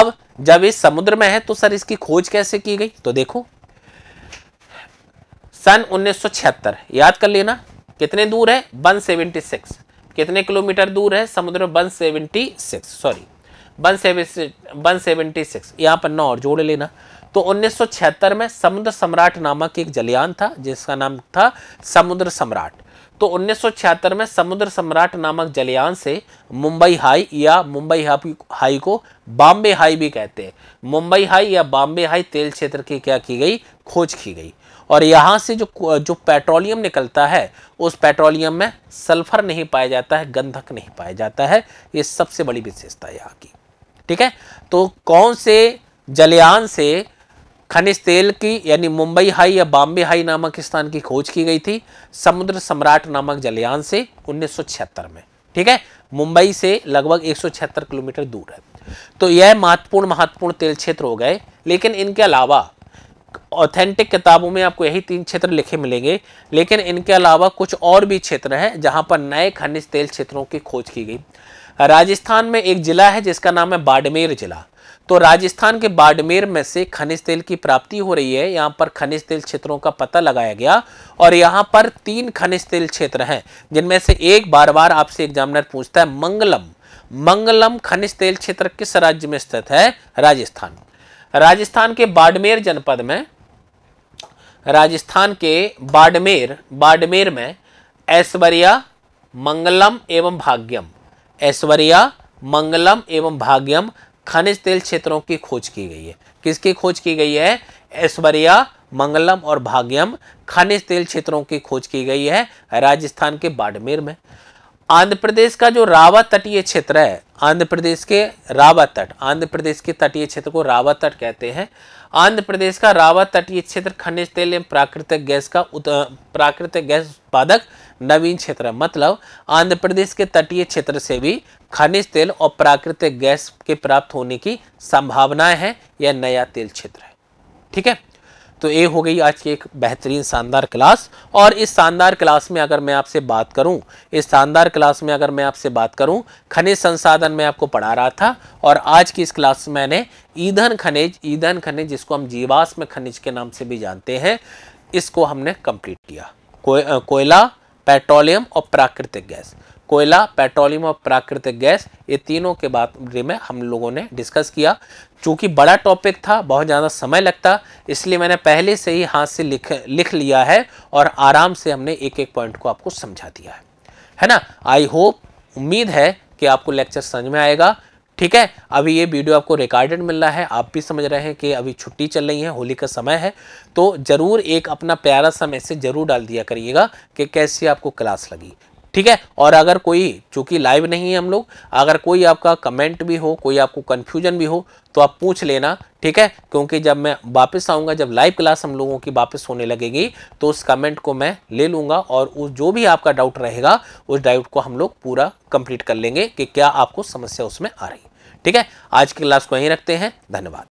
अब जब इस समुद्र में है तो सर इसकी खोज कैसे की गई तो देखो सन 1976 याद कर लेना कितने दूर है 176 कितने किलोमीटर दूर है समुद्र one seventy six sorry one one seventy six यहाँ पर नौ और जोड़ लेना तो 1976 में समुद्र सम्राट नामक एक जलयान था जिसका नाम था समुद्र सम्राट तो 1976 में समुद्र सम्राट नामक जलयान से मुंबई हाई या मुंबई हाई को बॉम्बे हाई भी कहते हैं मुंबई हाई या बॉम्बे हाई तेल क्षेत्र की क्या की गई खोज की गई और यहाँ से जो जो पेट्रोलियम निकलता है उस पेट्रोलियम में सल्फर नहीं पाया जाता है गंधक नहीं पाया जाता है ये सबसे बड़ी विशेषता है यहाँ की ठीक है तो कौन से जलयान से खनिज तेल की यानी मुंबई हाई या बॉम्बे हाई नामक स्थान की खोज की गई थी समुद्र सम्राट नामक जलयान से उन्नीस में ठीक है मुंबई से लगभग एक किलोमीटर दूर है तो यह महत्वपूर्ण महत्वपूर्ण तेल क्षेत्र हो गए लेकिन इनके अलावा ऑथेंटिक किताबों में आपको यही तीन क्षेत्र लिखे मिलेंगे लेकिन इनके अलावा कुछ और भी क्षेत्र हैं जहाँ पर नए खनिज तेल क्षेत्रों की खोज की गई राजस्थान में एक जिला है जिसका नाम है बाड़मेर जिला तो राजस्थान के बाड़मेर में से खनिज तेल की प्राप्ति हो रही है यहाँ पर खनिज तेल क्षेत्रों का पता लगाया गया और यहाँ पर तीन खनिज तेल क्षेत्र हैं जिनमें से एक बार बार आपसे एग्जामिनर पूछता है मंगलम मंगलम खनिज तेल क्षेत्र किस राज्य में स्थित है राजस्थान राजस्थान के बाड़मेर जनपद में राजस्थान के बाड़मेर बाड़मेर में ऐश्वर्या मंगलम एवं भाग्यम ऐश्वर्या मंगलम एवं भाग्यम खनिज तेल क्षेत्रों की खोज की गई है किसकी खोज की गई है ऐश्वर्या मंगलम और भाग्यम खनिज तेल क्षेत्रों की खोज की गई है राजस्थान के बाड़मेर में आंध्र प्रदेश का जो रावा तटीय क्षेत्र है आंध्र प्रदेश के रावा तट आंध्र प्रदेश के तटीय क्षेत्र को रावा तट कहते हैं आंध्र प्रदेश का रावा तटीय क्षेत्र खनिज तेल एवं प्राकृतिक गैस का प्राकृतिक गैस उत्पादक नवीन क्षेत्र है मतलब आंध्र प्रदेश के तटीय क्षेत्र से भी खनिज तेल और प्राकृतिक गैस के प्राप्त होने की संभावनाएं हैं यह नया तेल क्षेत्र है ठीक है तो ये हो गई आज की एक बेहतरीन शानदार क्लास और इस शानदार क्लास में अगर मैं आपसे बात करूं इस शानदार क्लास में अगर मैं आपसे बात करूं खनिज संसाधन में आपको पढ़ा रहा था और आज की इस क्लास में मैंने ईंधन खनिज ईंधन खनिज जिसको हम जीवाश्म खनिज के नाम से भी जानते हैं इसको हमने कंप्लीट किया कोयला पेट्रोलियम और प्राकृतिक गैस कोयला पेट्रोलियम और प्राकृतिक गैस ये तीनों के बारे में हम लोगों ने डिस्कस किया चूंकि बड़ा टॉपिक था बहुत ज़्यादा समय लगता इसलिए मैंने पहले से ही हाथ से लिख लिख लिया है और आराम से हमने एक एक पॉइंट को आपको समझा दिया है है ना आई होप उम्मीद है कि आपको लेक्चर समझ में आएगा ठीक है अभी ये वीडियो आपको रिकॉर्डेड मिल रहा है आप भी समझ रहे हैं कि अभी छुट्टी चल रही है होली का समय है तो ज़रूर एक अपना प्यारा सा मैसेज ज़रूर डाल दिया करिएगा कि कैसे आपको क्लास लगी ठीक है और अगर कोई चूंकि लाइव नहीं है हम लोग अगर कोई आपका कमेंट भी हो कोई आपको कन्फ्यूजन भी हो तो आप पूछ लेना ठीक है क्योंकि जब मैं वापस आऊँगा जब लाइव क्लास हम लोगों की वापस होने लगेगी तो उस कमेंट को मैं ले लूँगा और उस जो भी आपका डाउट रहेगा उस डाउट को हम लोग पूरा कंप्लीट कर लेंगे कि क्या आपको समस्या उसमें आ रही ठीक है आज की क्लास को यहीं रखते हैं धन्यवाद